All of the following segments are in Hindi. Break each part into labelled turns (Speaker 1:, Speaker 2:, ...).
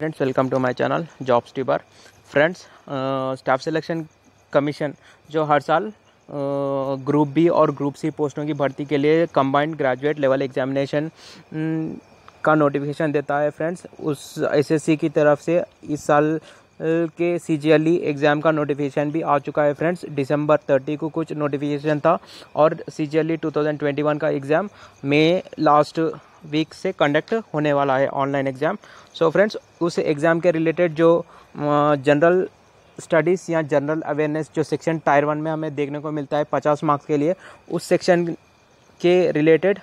Speaker 1: Friends welcome to my channel jobs tuber friends staff selection commission जो हर साल ग्रुप uh, बी और ग्रुप सी पोस्टों की भर्ती के लिए कंबाइंड ग्रेजुएट लेवल एग्जामिनेशन का नोटिफिकेशन देता है फ्रेंड्स उस एसएससी की तरफ से इस साल uh, के सी एग्ज़ाम e का नोटिफिकेशन भी आ चुका है फ्रेंड्स दिसंबर 30 को कुछ नोटिफिकेशन था और सी जी e का एग्ज़ाम मई लास्ट वीक से कंडक्ट होने वाला है ऑनलाइन एग्ज़ाम सो फ्रेंड्स उस एग्ज़ाम के रिलेटेड जो जनरल स्टडीज़ या जनरल अवेयरनेस जो सेक्शन टायर वन में हमें देखने को मिलता है पचास मार्क्स के लिए उस सेक्शन के रिलेटेड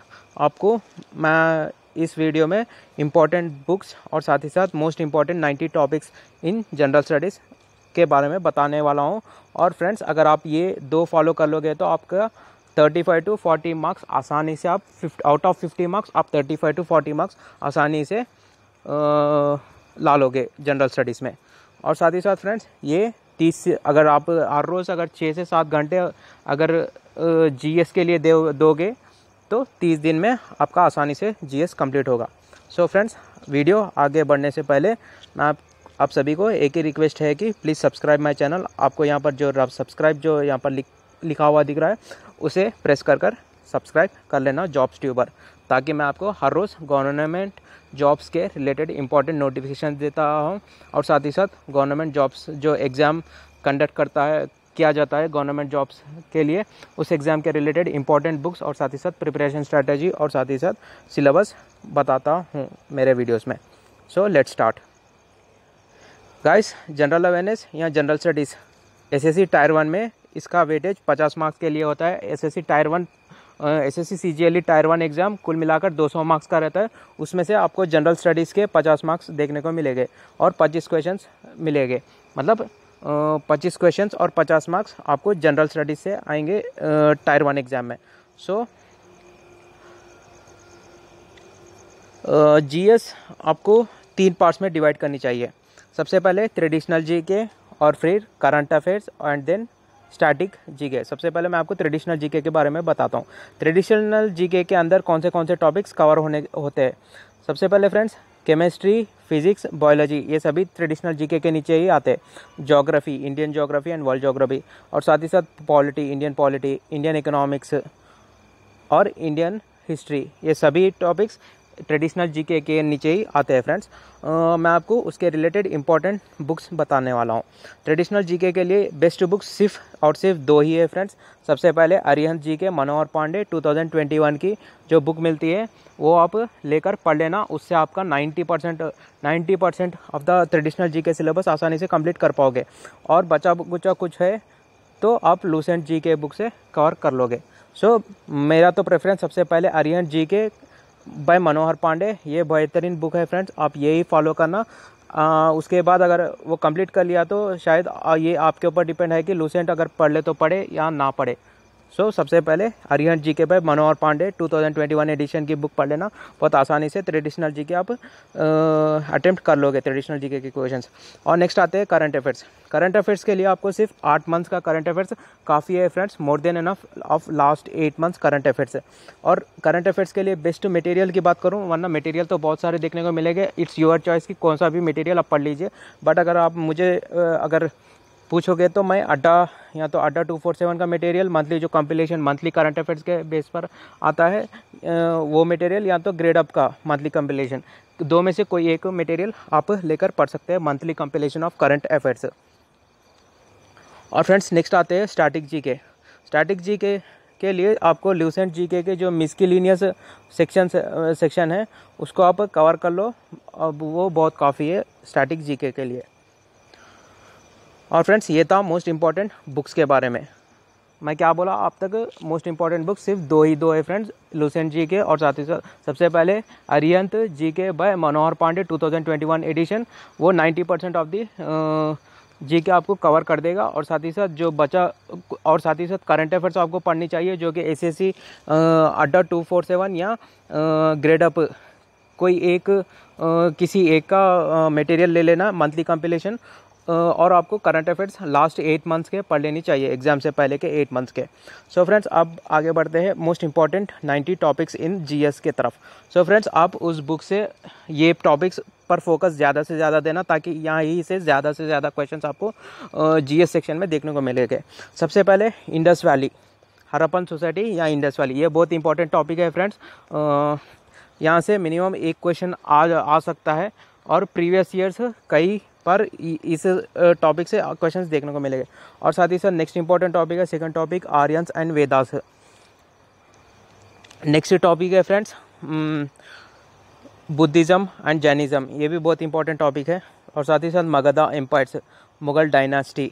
Speaker 1: आपको मैं इस वीडियो में इम्पॉर्टेंट बुक्स और साथ ही साथ most important ninety topics in general studies के बारे में बताने वाला हूँ और फ्रेंड्स अगर आप ये दो फॉलो कर लोगे तो आपका thirty five to forty marks आसानी से आप fifty out of fifty marks आप thirty five to forty marks आसानी से आ, ला लोगे जनरल स्टडीज़ में और साथ ही साथ फ्रेंड्स ये तीस अगर आप हर रोज़ अगर छः से सात घंटे अगर जीएस के लिए दे दोगे तो तीस दिन में आपका आसानी से जीएस कंप्लीट होगा सो so फ्रेंड्स वीडियो आगे बढ़ने से पहले मैं आप आप सभी को एक ही रिक्वेस्ट है कि प्लीज़ सब्सक्राइब माय चैनल आपको यहाँ पर जो सब्सक्राइब जो यहाँ पर लिख लिखा हुआ दिख रहा है उसे प्रेस कर कर सब्सक्राइब कर लेना जॉब्स ट्यूबर ताकि मैं आपको हर रोज़ गवर्नमेंट जॉब्स के रिलेटेड इंपॉर्टेंट नोटिफिकेशन देता हूँ और साथ ही साथ गवर्नमेंट जॉब्स जो एग्ज़ाम कंडक्ट करता है किया जाता है गवर्नमेंट जॉब्स के लिए उस एग्ज़ाम के रिलेटेड इंपॉर्टेंट बुक्स और साथ ही साथ प्रिपरेशन स्ट्रैटेजी और साथ ही साथ सिलेबस बताता हूँ मेरे वीडियोस में so let's start guys general awareness या general studies SSC tier one में इसका वेटेज पचास मार्क्स के लिए होता है SSC tier one S S C tier one exam कुल मिलाकर 200 मार्क्स का रहता है उसमें से आपको जनरल स्टडीज़ के 50 मार्क्स देखने को मिलेंगे और 25 क्वेश्चंस मिलेंगे मतलब पच्चीस क्वेश्चंस और पचास मार्क्स आपको जनरल स्टडीज से आएंगे टायर वन एग्ज़ाम में सो जी एस आपको तीन पार्ट्स में डिवाइड करनी चाहिए सबसे पहले ट्रेडिशनल जी के और फिर current affairs and then static GK सबसे पहले मैं आपको ट्रेडिशनल जीके के बारे में बताता हूँ ट्रेडिशनल जीके के अंदर कौन से कौन से टॉपिक्स कवर होने होते हैं सबसे पहले फ्रेंड्स केमिस्ट्री फिजिक्स बायोलॉजी ये सभी ट्रेडिशनल जीके के नीचे ही आते हैं geography Indian geography and world geography और साथ ही साथ polity Indian polity Indian economics और इंडियन हिस्ट्री ये सभी टॉपिक्स ट्रेडिशनल जी के नीचे ही आते हैं फ्रेंड्स मैं आपको उसके रिलेटेड इंपॉर्टेंट बुक्स बताने वाला हूँ ट्रेडिशनल जी के लिए बेस्ट बुक्स सिर्फ और सिर्फ दो ही है फ्रेंड्स सबसे पहले अरिहंत जी के मनोहर पांडे 2021 की जो बुक मिलती है वो आप लेकर पढ़ लेना उससे आपका 90 percent ninety percent of the traditional G K syllabus आसानी से कम्प्लीट कर पाओगे और बचा बुचा कुछ है तो आप लूसेंट जी के बुक से कवर कर लोगे सो so, मेरा तो प्रेफरेंस सबसे पहले अरिहंत जी के बाय मनोहर पांडे ये बेहतरीन बुक है फ्रेंड्स आप यही फॉलो करना आ, उसके बाद अगर वो कंप्लीट कर लिया तो शायद ये आपके ऊपर डिपेंड है कि लूसेंट अगर पढ़ ले तो पढ़े या ना पढ़े सो so, सबसे पहले Arihant G K by Manohar Pandey 2021 edition की बुक पढ़ लेना बहुत आसानी से ट्रेडिशनल जी के आप अटैम्प्ट कर लोगे ट्रेडिशनल जी के क्वेश्चन और नेक्स्ट आते हैं करंट अफेयर्स करंट अफेयर्स के लिए आपको सिर्फ आठ मंथ्स का करंट अफेयर्स काफ़ी है friends more than enough of last eight months current affairs है और करंट अफेयर्स के लिए बेस्ट मटेरियल की बात करूँ वरना मटेरियल तो बहुत सारे देखने को मिलेंगे इट्स योर चॉइस कि कौन सा भी मटेरियल आप पढ़ लीजिए बट अगर आप मुझे अगर पूछोगे तो मैं अड्डा या तो अड्डा टू फोर सेवन का मटेरियल मंथली जो कंपिलेशन मंथली करंट अफेयर्स के बेस पर आता है वो मटेरियल या तो ग्रेड अप का मंथली कंपिलेशन दो में से कोई एक मटेरियल आप लेकर पढ़ सकते हैं monthly compilation of current affairs और फ्रेंड्स नेक्स्ट आते हैं स्टैटिक जी के स्टैटिक जी के के लिए आपको ल्यूसेंट जी के, जो मिसकिलीनियस सेक्शन सेक्शन है उसको आप कवर कर लो अब वो बहुत काफ़ी है स्टैटिक जी के, के लिए और फ्रेंड्स ये था मोस्ट इम्पॉर्टेंट बुक्स के बारे में मैं क्या बोला आप तक मोस्ट इम्पॉर्टेंट बुक सिर्फ दो ही दो है फ्रेंड्स लुसेंट जी के और साथ ही साथ सबसे पहले अरियंत जी के बाय मनोहर पांडे 2021 एडिशन वो 90 परसेंट ऑफ दी जी के आपको कवर कर देगा और साथ ही साथ जो बचा और साथ ही साथ करंट अफेयर्स आपको पढ़नी चाहिए जो कि S S C Adda two four seven या ग्रेड अप कोई एक आ, किसी एक का मटेरियल ले लेना मंथली कंपिलेशन और आपको current affairs last eight months के पढ़ लेनी चाहिए एग्जाम से पहले के एट मंथ्स के सो so फ्रेंड्स अब आगे बढ़ते हैं most important ninety topics in GS के तरफ सो so फ्रेंड्स आप उस बुक से ये टॉपिक्स पर फोकस ज़्यादा से ज़्यादा देना ताकि यहाँ ही से ज़्यादा से ज़्यादा क्वेश्चन आपको एस सेक्शन में देखने को मिलेंगे सबसे पहले इंडस वैली हरपन सोसाइटी या इंडस वैली ये बहुत इंपॉर्टेंट टॉपिक है फ्रेंड्स यहाँ से मिनिमम एक क्वेश्चन आ आ सकता है और प्रीवियस ईयर्स कई पर इस टॉपिक से क्वेश्चंस देखने को मिलेंगे और साथ ही साथ नेक्स्ट इंपॉर्टेंट टॉपिक है second topic Aryans and Vedas next topic है फ्रेंड्स बुद्धिज़्म एंड जैनिज़्म ये भी बहुत इंपॉर्टेंट टॉपिक है और साथ ही साथ मगधा एम्पायर्स मुगल डायनास्टी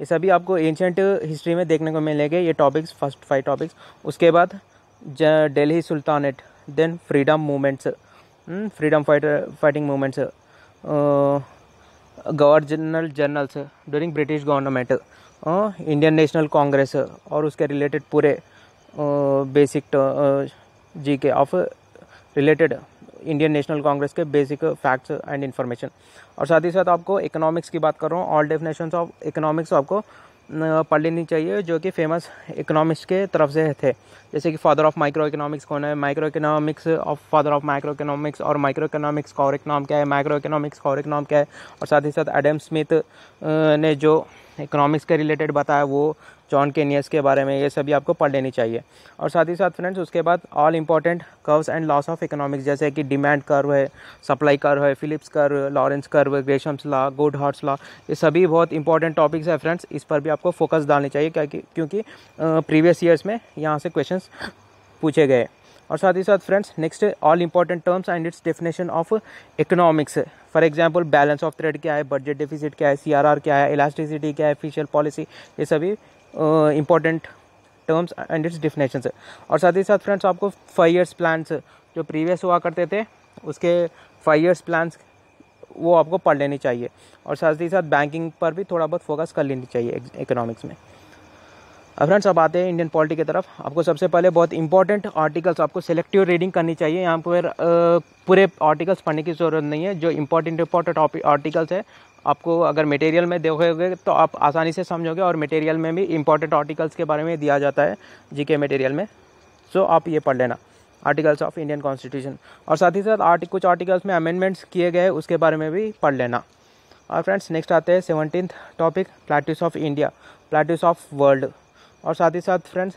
Speaker 1: ये सभी आपको एंशंट हिस्ट्री में देखने को मिलेंगे ये टॉपिक्स फर्स्ट फाइव टॉपिक्स उसके बाद Delhi sultanate then freedom movements freedom fighter fighting movements governor generals during British government Indian national Congress और उसके रिलेटेड पूरे basic G K of related Indian national Congress के बेसिक फैक्ट्स एंड इन्फॉर्मेशन और साथ ही साथ आपको इकोनॉमिक्स की बात कर रहा हूँ ऑल डेफिनेशन ऑफ इकोनॉमिक्स आपको पढ़ लेनी चाहिए जो कि फेमस इकोनॉमिक्स के तरफ से थे जैसे कि फादर ऑफ माइक्रो इकोनॉमिक्स कौन है micro economics of father of micro economics और माइक्रो इकोनॉमिक्स का और इकनॉम क्या है माइक्रो इकोनॉमिक्स का और इकनॉम क्या है और साथ ही साथ एडम स्मिथ ने जो इकोनॉमिक्स के रिलेटेड बताया वो जॉन केनियस के बारे में ये सभी आपको पढ़ लेनी चाहिए और साथ ही साथ फ्रेंड्स उसके बाद all important curves and laws of economics जैसे कि डिमांड कर्व है सप्लाई कर्व है Phillips curve Lorenz curve Gresham's law good horse law ये सभी बहुत इंपॉर्टेंट टॉपिक्स है फ्रेंड्स इस पर भी आपको फोकस डालनी चाहिए क्या क्योंकि प्रीवियस ईयर्स में यहाँ से क्वेश्चन पूछे गए और साथ ही साथ friends next all important terms and its definition of economics for example balance of trade क्या है बजट डेफिसिट क्या है सीआरआर क्या है इलास्टिसिटी क्या है फिशियल पॉलिसी ये सभी important terms and its definition और साथ ही साथ फ्रेंड्स आपको फाइव ईयर्स प्लान्स जो प्रीवियस हुआ करते थे उसके फाइव ईयर्स प्लान्स वो आपको पढ़ लेनी चाहिए और साथ ही साथ बैंकिंग पर भी थोड़ा बहुत फोकस कर लेनी चाहिए इकोनॉमिक्स में अब फ्रेंड्स अब आते हैं इंडियन पॉलिटी की तरफ आपको सबसे पहले बहुत इंपॉर्टेंट आर्टिकल्स आपको सेलेक्टिव रीडिंग करनी चाहिए यहाँ पर पूरे आर्टिकल्स पढ़ने की ज़रूरत नहीं है जो इंपॉर्टेंट इंपॉर्टेंट आर्टिकल्स है आपको अगर मटेरियल में देखोगे तो आप आसानी से समझोगे और मटेरियल में भी इंपॉर्टेंट आर्टिकल्स के बारे में दिया जाता है जीके मटेरियल में सो so, आप ये पढ़ लेना आर्टिकल्स ऑफ इंडियन कॉन्स्टिट्यूशन और साथ ही साथ आर्टिक कुछ आर्टिकल्स में अमेंडमेंट्स किए गए उसके बारे में भी पढ़ लेना और फ्रेंड्स नेक्स्ट आते हैं seventeen topic plateaus of India plateaus of world और साथ ही साथ friends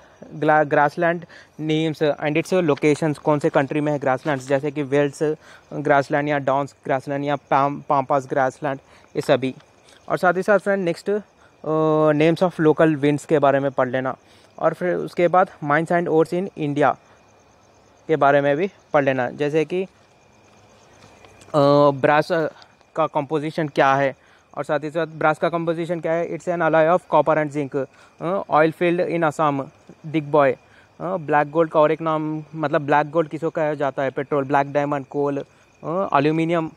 Speaker 1: grassland names and its locations कौन से कंट्री में है ग्रासलैंड्स जैसे कि वेल्स ग्रासलैंड या डॉन्स ग्रासलैंड या पाम पाम्पास ग्रासलैंड ये सभी और साथ ही साथ friend next names of local winds के बारे में पढ़ लेना और फिर उसके बाद mines and ores in India के बारे में भी पढ़ लेना जैसे कि ब्रास का कंपोजिशन क्या है और साथ ही साथ ब्रास का कंपोजिशन क्या है it's an alloy of copper and zinc oil field in Assam Digboi black gold का और एक नाम मतलब ब्लैक गोल्ड किसों कहा जाता है petrol black diamond coal aluminium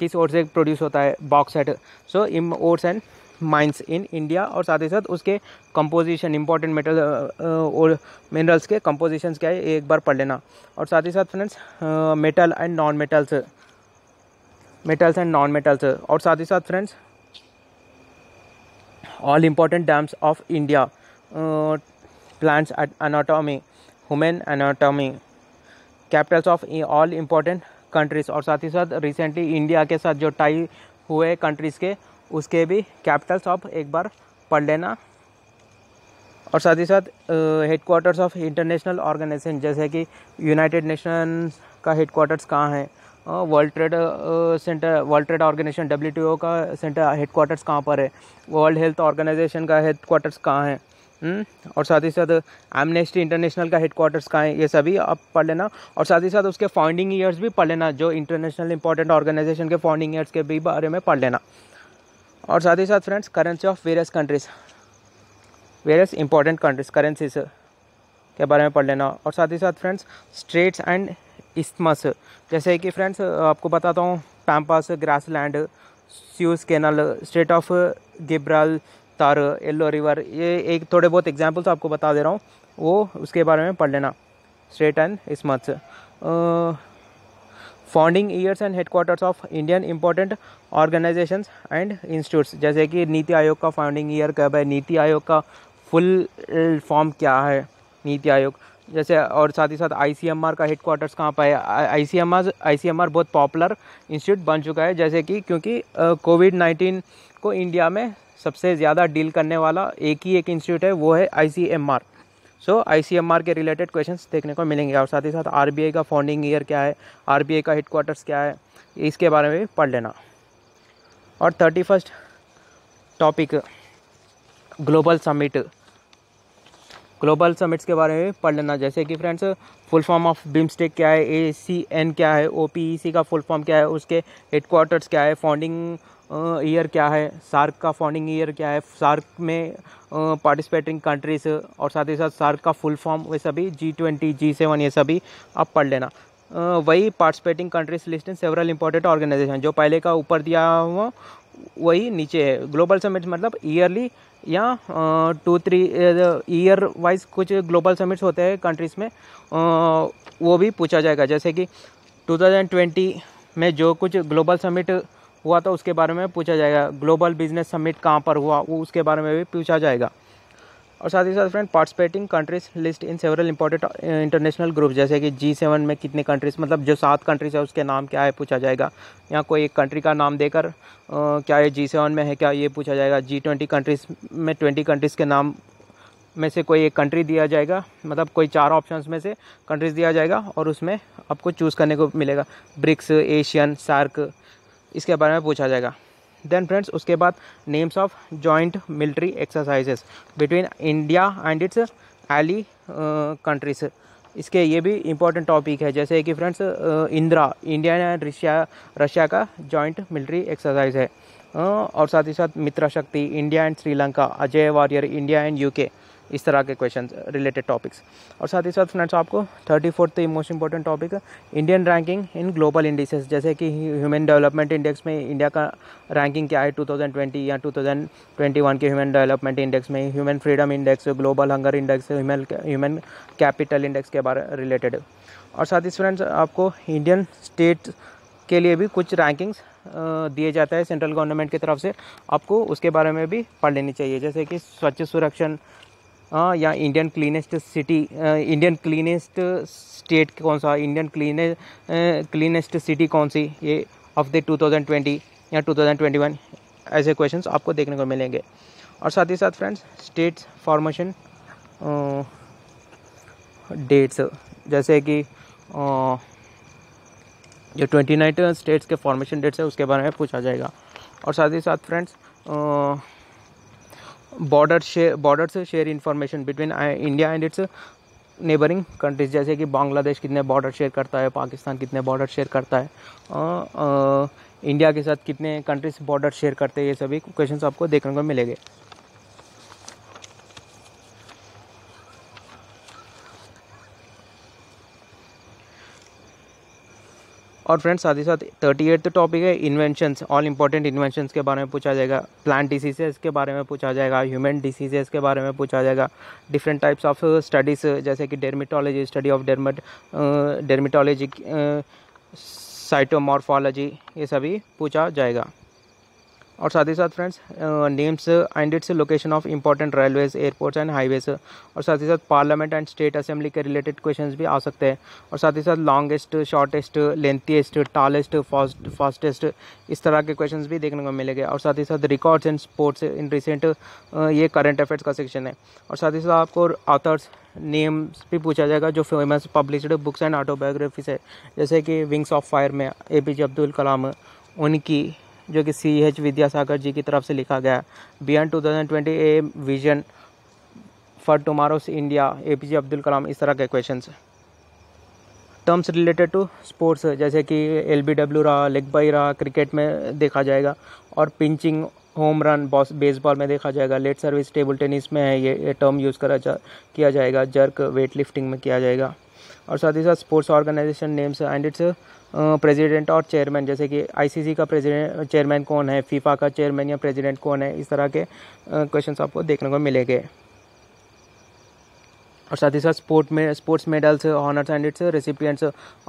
Speaker 1: किस ओर से प्रोड्यूस होता है बॉक्साइट सो इम ores and mines in India और साथ ही साथ उसके कंपोजिशन इंपॉर्टेंट मेटल और मिनरल्स के कंपोजिशंस क्या है एक बार पढ़ लेना और साथ ही साथ friends metal and non metals metals and non metals और साथ ही साथ friends all important dams of India plants at at human human capitals of all important countries और साथ ही साथ रिसेंटली इंडिया के साथ जो टाई हुए कंट्रीज़ के उसके भी कैपिटल्स ऑफ एक बार पढ़ लेना और साथ ही साथ head quarters of international organisation जैसे कि यूनाइटेड नेशंस का हेड क्वार्टर्स कहाँ हैं world trade centre world trade organisation W T O का सेंटर हेड क्वार्टर्स कहाँ पर है वर्ल्ड हेल्थ ऑर्गेनाइजेशन का हेड क्वार्टर्स कहाँ है हुँ? हम्म, और साथ ही साथ एमनेस्टी इंटरनेशनल का हेड क्वार्टर्स कहाँ है ये सभी आप पढ़ लेना और साथ ही साथ उसके फाउंडिंग ईयर्स भी पढ़ लेना जो इंटरनेशनल इंपॉर्टेंट ऑर्गेनाइजेशन के फाउंडिंग ईयर्स के भी बारे में पढ़ लेना और साथ ही साथ friends currency of various countries various important countries currencies के बारे में पढ़ लेना और साथ ही साथ फ्रेंड्स स्टेट्स एंड इस्थमस जैसे कि फ्रेंड्स आपको बताता हूँ pampas grass land Suez canal strait of Gibraltar yellow river ये एक थोड़े बहुत एग्जाम्पल्स आपको बता दे रहा हूँ वो उसके बारे में पढ़ लेना strait and isthmus founding years and headquarters of Indian important organisations and institutes जैसे कि नीति आयोग का फाउंडिंग ईयर कब है नीति आयोग का फुल फॉर्म क्या है नीति आयोग जैसे और साथ ही साथ आई का हेड क्वार्टर्स कहाँ पर है आई सी बहुत पॉपुलर इंस्टीट्यूट बन चुका है जैसे कि क्योंकि कोविड नाइन्टीन को इंडिया में सबसे ज़्यादा डील करने वाला एक ही एक इंस्टीट्यूट है वो है I C M R so I C M R के रिलेटेड क्वेश्चन देखने को मिलेंगे और साथ ही साथ आर बी आई का फाउंडिंग ईयर क्या है आर बी आई का हेड क्वार्टर्स क्या है इसके बारे में भी पढ़ लेना और thirty first topic global summit global summits के बारे में पढ़ लेना जैसे कि friends full form of BIMSTEC क्या है ए सी एन क्या है ओ पी ई सी का फुल फॉर्म क्या है उसके हेडक्वार्टर्स क्या है फाउंडिंग ईयर क्या है सार्क का फाउंडिंग ईयर क्या है सार्क में पार्टिसिपेटिंग कंट्रीज और साथ ही साथ सार्क का फुल फॉर्म वे सभी जी ट्वेंटी जी सेवन ये सभी आप पढ़ लेना वही participating countries list in several important organisation जो पहले का ऊपर दिया हुआ वही नीचे है ग्लोबल समिट्स मतलब ईयरली या टू थ्री ईयर वाइज कुछ ग्लोबल समिट्स होते हैं कंट्रीज़ में वो भी पूछा जाएगा जैसे कि 2020 में जो कुछ ग्लोबल समिट हुआ था उसके बारे में पूछा जाएगा ग्लोबल बिजनेस समिट कहाँ पर हुआ वो उसके बारे में भी पूछा जाएगा और साथ ही साथ friend participating countries list in several important international group जैसे कि जी सेवन में कितने कंट्रीज मतलब जो सात कंट्रीज है उसके नाम क्या है पूछा जाएगा या कोई एक कंट्री का नाम देकर uh, क्या ये जी सेवन में है क्या ये पूछा जाएगा जी ट्वेंटी कंट्रीज में ट्वेंटी कंट्रीज़ के नाम में से कोई एक कंट्री दिया जाएगा मतलब कोई चार ऑप्शंस में से कंट्रीज़ दिया जाएगा और उसमें आपको चूज़ करने को मिलेगा ब्रिक्स एशियन सार्क इसके बारे में पूछा जाएगा देन फ्रेंड्स उसके बाद names of joint military exercises between India and its ally countries इसके ये भी इंपॉर्टेंट टॉपिक है जैसे कि friends Indira India and Russia Russia का जॉइंट मिलिट्री एक्सरसाइज है uh, और साथ ही साथ Mitra Shakti India and Sri Lanka Ajay warrior India and UK इस तरह के क्वेश्चन रिलेटेड टॉपिक्स और साथ ही साथ फ्रेंड्स आपको thirty fourth most important topic Indian ranking in global indices जैसे कि ह्यूमन डेवलपमेंट इंडेक्स में इंडिया का रैंकिंग क्या है 2020 या 2021 के ह्यूमन डेवलपमेंट इंडेक्स में human freedom index global hunger index human human capital index के बारे रिलेटेड और साथ ही फ्रेंड्स आपको इंडियन स्टेट के लिए भी कुछ रैंकिंग्स दिए जाता है सेंट्रल गवर्नमेंट की तरफ से आपको उसके बारे में भी पढ़ लेनी चाहिए जैसे कि स्वच्छ सुरक्षण हाँ, या Indian cleanest city Indian cleanest state कौन सा इंडियन क्लीने क्लीनेस्ट सिटी कौन सी ये ऑफ द 2020 या 2021 ऐसे क्वेश्चंस आपको देखने को मिलेंगे और साथ ही साथ फ्रेंड्स स्टेट्स फॉर्मेशन डेट्स जैसे कि जो ट्वेंटी स्टेट्स के फॉर्मेशन डेट्स है उसके बारे में पूछा जाएगा और साथ ही साथ फ्रेंड्स बॉर्डर शेयर बॉर्डर से share information between India and its neighbouring countries जैसे कि बांग्लादेश कितने बॉर्डर शेयर करता है पाकिस्तान कितने बॉर्डर शेयर करता है आ, आ, इंडिया के साथ कितने कंट्रीज बॉर्डर शेयर करते हैं ये सभी क्वेश्चंस आपको देखने को मिलेंगे और फ्रेंड्स साथ ही साथ थर्टी एट टॉपिक है इन्वेंशंस ऑल इंपॉर्टेंट इन्वेंशंस के बारे में पूछा जाएगा प्लांट डिसीजेस के बारे में पूछा जाएगा ह्यूमन डिसीजेस के बारे में पूछा जाएगा डिफरेंट टाइप्स ऑफ स्टडीज़ जैसे कि डेरमिटोलॉजी स्टडी ऑफ डेर्मेट डेरमिटोलॉजी साइटोमॉर्फोलॉजी ये सभी पूछा जाएगा और साथ ही साथ friends names and its location of important railways airports and highways और साथ ही साथ पार्लियामेंट एंड स्टेट असेंबली के रिलेटेड क्वेश्चन भी आ सकते हैं और साथ ही साथ longest shortest lengthiest tallest fast fastest इस तरह के क्वेश्चन भी देखने को मिलेंगे और साथ ही साथ records and sports in recent ये करंट अफेयर्स का सेक्शन है और साथ ही साथ आपको ऑथर्स नेम्स भी पूछा जाएगा जो famous published books and autobiographies है जैसे कि विंग्स ऑफ फायर में ए पी जे अब्दुल कलाम उनकी जो कि सी एच विद्यासागर जी की तरफ से लिखा गया बियन two thousand twenty a vision for tomorrow's India A P J Abdul Kalam इस तरह के question terms related to sports जैसे कि एल बी डब्ल्यू रहा लेग बाई रहा क्रिकेट में देखा जाएगा और pinching home run boss baseball में देखा जाएगा लेट सर्विस टेबल टेनिस में है ये, ये टर्म यूज़ करा जा किया जाएगा जर्क वेट लिफ्टिंग में किया जाएगा और साथ ही साथ sports organisation names and its president और चेयरमैन जैसे कि आईसीसी का प्रेसिडेंट चेयरमैन कौन है फीफा का चेयरमैन या प्रेसिडेंट कौन है इस तरह के क्वेश्चंस आपको देखने को मिलेंगे और साथ ही साथ स्पोर्ट में sports medals honours and its recipients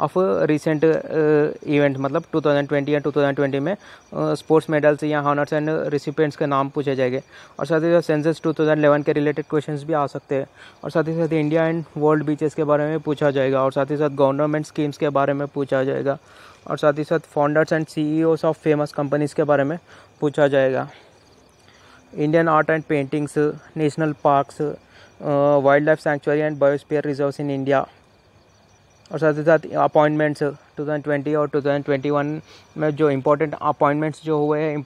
Speaker 1: of recent event मतलब 2020 या 2020 में स्पोर्ट्स uh, मेडल्स या हॉनर्स एंड रेसिपियंट्स के नाम पूछे जाएंगे और साथ ही साथ सेंसस 2011 के रिलेटेड क्वेश्चन भी आ सकते हैं और साथ ही साथ इंडिया एंड वर्ल्ड बीचेस के बारे में पूछा जाएगा और साथ ही साथ गवर्नमेंट स्कीम्स के बारे में पूछा जाएगा और साथ ही साथ founders and C of famous companies के बारे में पूछा जाएगा Indian art and paintings national parks wild life sanctuary and biosphere reserves in India और साथ ही साथ अपॉइंटमेंट्स 2020 और 2021 में जो इम्पोर्टेंट अपॉइंटमेंट्स जो हुए हैं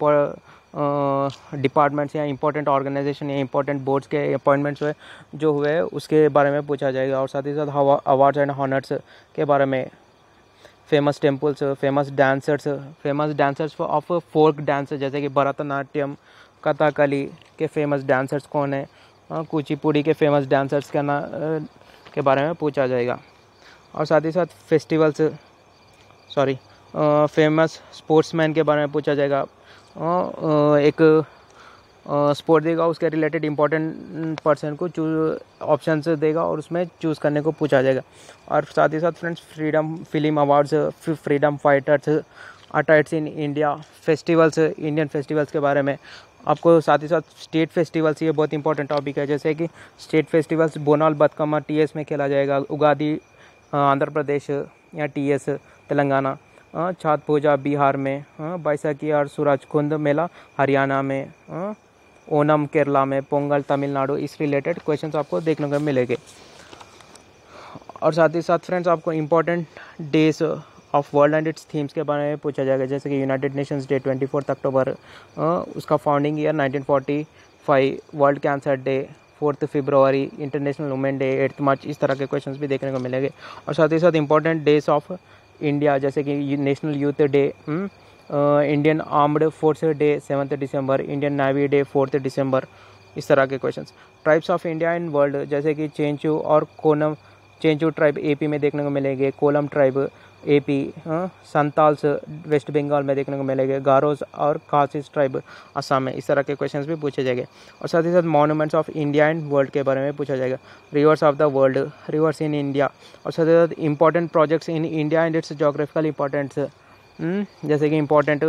Speaker 1: डिपार्टमेंट्स uh, या इम्पोर्टेंट ऑर्गेनाइजेशन या इम्पोर्टेंट बोर्ड्स के अपॉइंटमेंट्स हुए जो हुए उसके बारे में पूछा जाएगा और साथ ही साथ अवार्ड्स एंड हॉनर्स के बारे में famous temples famous dancers famous dancers of folk dancer जैसे कि भरतनाट्यम कथाकली के फेमस डांसर्स कौन है हाँ, कुचिपुड़ी के फेमस डांसर्स के ना के बारे में पूछा जाएगा और साथ ही साथ फेस्टिवल्स सॉरी फेमस स्पोर्ट्समैन के बारे में पूछा जाएगा आ, एक स्पोर्ट देगा उसके रिलेटेड इंपॉर्टेंट पर्सन को चूज ऑप्शन देगा और उसमें चूज़ करने को पूछा जाएगा और साथ ही साथ friends freedom film awards freedom fighters अटाइट्स in India festivals Indian festivals के बारे में आपको साथ ही साथ स्टेट फेस्टिवल्स ये बहुत इंपॉर्टेंट टॉपिक है जैसे कि स्टेट फेस्टिवल्स बोनाल बतकमा टी में खेला जाएगा उगादी आंध्र प्रदेश या टी एस तेलंगाना छात पूजा बिहार में बैसाखी और सूरज कुंद मेला हरियाणा में ओनम केरला में पोंगल तमिलनाडु इस रिलेटेड क्वेश्चन आपको देखने को मिलेंगे और साथ ही साथ फ्रेंड्स आपको important days of world and its themes के बारे में पूछा जाएगा जैसे कि united nations day twenty fourth October उसका founding year nineteen forty five world cancer day fourth February international women day eighth March इस तरह के क्वेश्चंस भी देखने को मिलेंगे और साथ ही साथ इंपॉर्टेंट डेज ऑफ इंडिया जैसे कि national youth day Indian armed forces day seventh December Indian navy day fourth December इस तरह के questions tribes of India and world जैसे कि चेंचू और कोनम चेंचू ट्राइब एपी में देखने को मिलेंगे Kolam tribe AP Santhals West Bengal में देखने को मिलेंगे गारोज और कासिस ट्राइब असम में इस तरह के क्वेश्चन भी पूछे जाएंगे और साथ ही साथ monuments of India and world के बारे में पूछा जाएगा rivers of the world rivers in India और साथ ही साथ important projects in India and its geographical importance जैसे कि इंपॉर्टेंट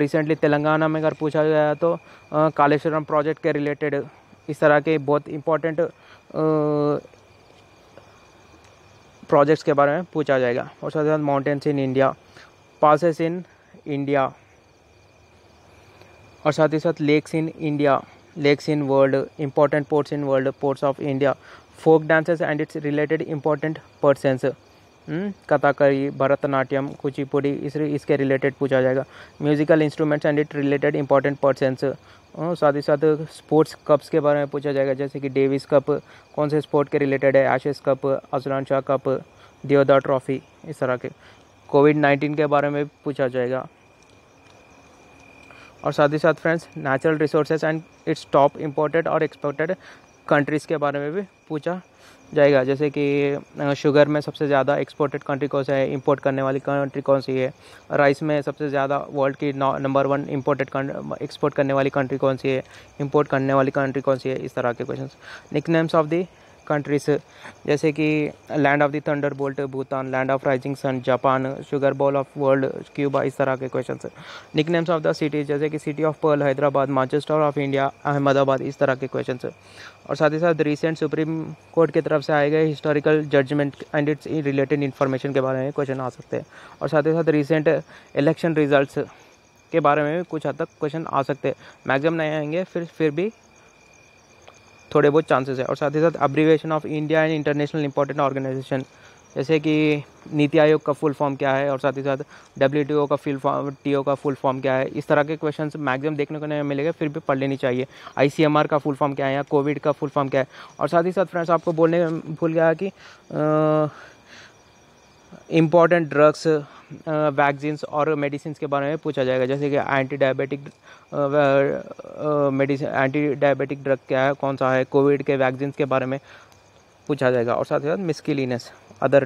Speaker 1: रिसेंटली तेलंगाना में अगर पूछा गया तो कालेश्वरम प्रोजेक्ट के रिलेटेड इस तरह के बहुत इंपॉर्टेंट प्रोजेक्ट्स के बारे में पूछा जाएगा और साथ ही साथ mountains in India passes in India और साथ ही साथ lakes in India lakes in world important ports in world ports of India folk dances and its related important persons Kathakali Bharatanatyam Kuchipudi इस इसके रिलेटेड पूछा जाएगा musical instruments and it related important persons और हाँ, साथ ही साथ स्पोर्ट्स कप्स के बारे में पूछा जाएगा जैसे कि डेविस कप कौन से स्पोर्ट के रिलेटेड है Ashes cup Azlan Shah cup Deodhar trophy इस तरह के कोविड नाइन्टीन के बारे में पूछा जाएगा और साथ ही साथ friends natural resources and its top imported और एक्सपोर्टेड कंट्रीज़ के बारे में भी पूछा जाएगा जैसे कि शुगर में सबसे ज़्यादा एक्सपोर्टेड कंट्री कौन सी है इंपोर्ट करने वाली कंट्री कौन सी है राइस में सबसे ज़्यादा वर्ल्ड की नंबर वन इंपोर्टेड एक्सपोर्ट करने वाली कंट्री कौन सी है इंपोर्ट करने वाली कंट्री कौन सी है इस तरह के question nicknames of the countries जैसे कि land of the thunderbolt Bhutan land of rising sun Japan sugar bowl of world Cuba इस तरह के question nicknames of the cities जैसे कि city of pearl Hyderabad Manchester of India Ahmedabad इस तरह के क्वेश्चन और साथ ही साथ रिसेंट सुप्रीम कोर्ट की तरफ से आए गए historical judgement and its related information के बारे में क्वेश्चन आ सकते हैं और साथ ही साथ रिसेंट इलेक्शन रिजल्ट के बारे में भी कुछ हद तक क्वेश्चन आ सकते हैं मैक्सिमम नहीं आएंगे फिर फिर भी थोड़े बहुत चांसेस है और साथ ही साथ abbreviation of India and international important organisation जैसे कि नीति आयोग का फुल फॉर्म क्या है और साथ ही साथ डब्ल्यू टी ओ का फुल फॉर्म टी ओ का फुल फॉर्म क्या है इस तरह के क्वेश्चन मैक्सिमम देखने को नहीं मिलेगा फिर भी पढ़ लेनी चाहिए आई सी एम आर का फुल फॉर्म क्या है या कोविड का फुल फॉर्म क्या है और साथ ही साथ फ्रेंड्स आपको बोलने भूल गया कि आ, इम्पॉर्टेंट ड्रग्स वैक्सीन और मेडिसिन के बारे में पूछा जाएगा जैसे कि anti diabetic medicine anti diabetic drug क्या है कौन सा है कोविड के वैक्सीन के बारे में पूछा जाएगा और साथ ही साथ मिसकिलीनेस अदर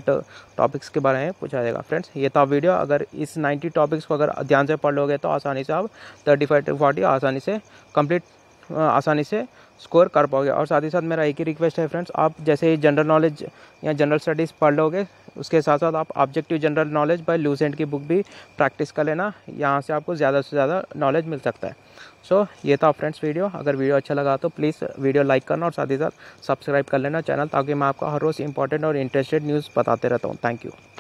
Speaker 1: टॉपिक्स के बारे में पूछा जाएगा फ्रेंड्स ये था वीडियो अगर इस 90 टॉपिक्स को अगर ध्यान से पढ़ लोगे तो आसानी से आप थर्टी फाइव टू फोर्टी आसानी से कंप्लीट uh, आसानी से स्कोर कर पाओगे और साथ ही साथ मेरा एक ही रिक्वेस्ट है फ्रेंड्स आप जैसे ही जनरल नॉलेज या जनरल स्टडीज़ पढ़ लोगे उसके साथ साथ आप objective general knowledge by Lucent की बुक भी प्रैक्टिस कर लेना यहाँ से आपको ज़्यादा से ज़्यादा नॉलेज मिल सकता है सो so, ये था फ्रेंड्स वीडियो अगर वीडियो अच्छा लगा तो प्लीज़ वीडियो लाइक करना और साथ ही साथ सब्सक्राइब कर लेना चैनल ताकि मैं आपको हर रोज़ इंपॉर्टेंट और इंटरेस्टेड न्यूज़ बताते रहता हूँ थैंक यू